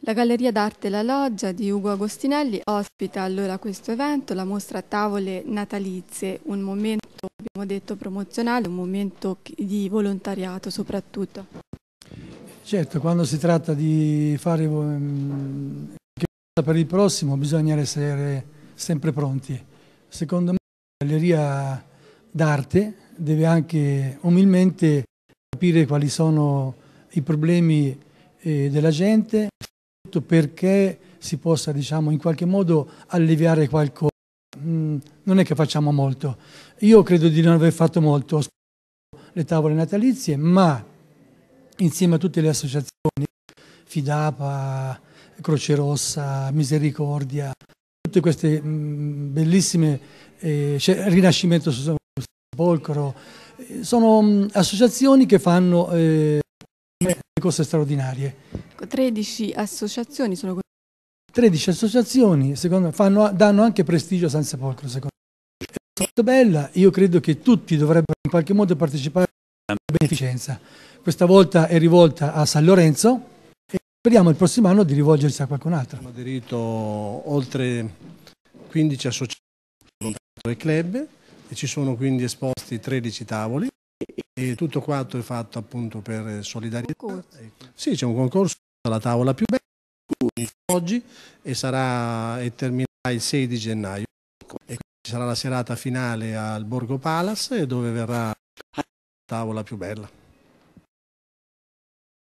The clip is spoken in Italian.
La Galleria d'Arte La Loggia di Ugo Agostinelli ospita allora questo evento, la mostra Tavole Natalizie, un momento, abbiamo detto, promozionale, un momento di volontariato soprattutto. Certo, quando si tratta di fare qualcosa ehm, per il prossimo bisogna essere sempre pronti. Secondo me la Galleria d'Arte deve anche umilmente capire quali sono i problemi eh, della gente, detto perché si possa diciamo, in qualche modo alleviare qualcosa. Mm, non è che facciamo molto. Io credo di non aver fatto molto le tavole natalizie, ma insieme a tutte le associazioni, Fidapa, Croce Rossa, Misericordia, tutte queste mm, bellissime, eh, Rinascimento sul Sepolcro, eh, sono mm, associazioni che fanno eh, cose straordinarie 13 associazioni sono 13 associazioni secondo, fanno, danno anche prestigio a San Sepolcro, secondo me. È molto bella, io credo che tutti dovrebbero in qualche modo partecipare alla beneficenza. Questa volta è rivolta a San Lorenzo e speriamo il prossimo anno di rivolgersi a qualcun altro. Hanno aderito oltre 15 associazioni e club e ci sono quindi esposti 13 tavoli e tutto quanto è fatto appunto per solidarietà. Sì, c'è un concorso la tavola più bella oggi e, sarà, e terminerà il 6 di gennaio. E ci sarà la serata finale al Borgo Palace dove verrà la tavola più bella.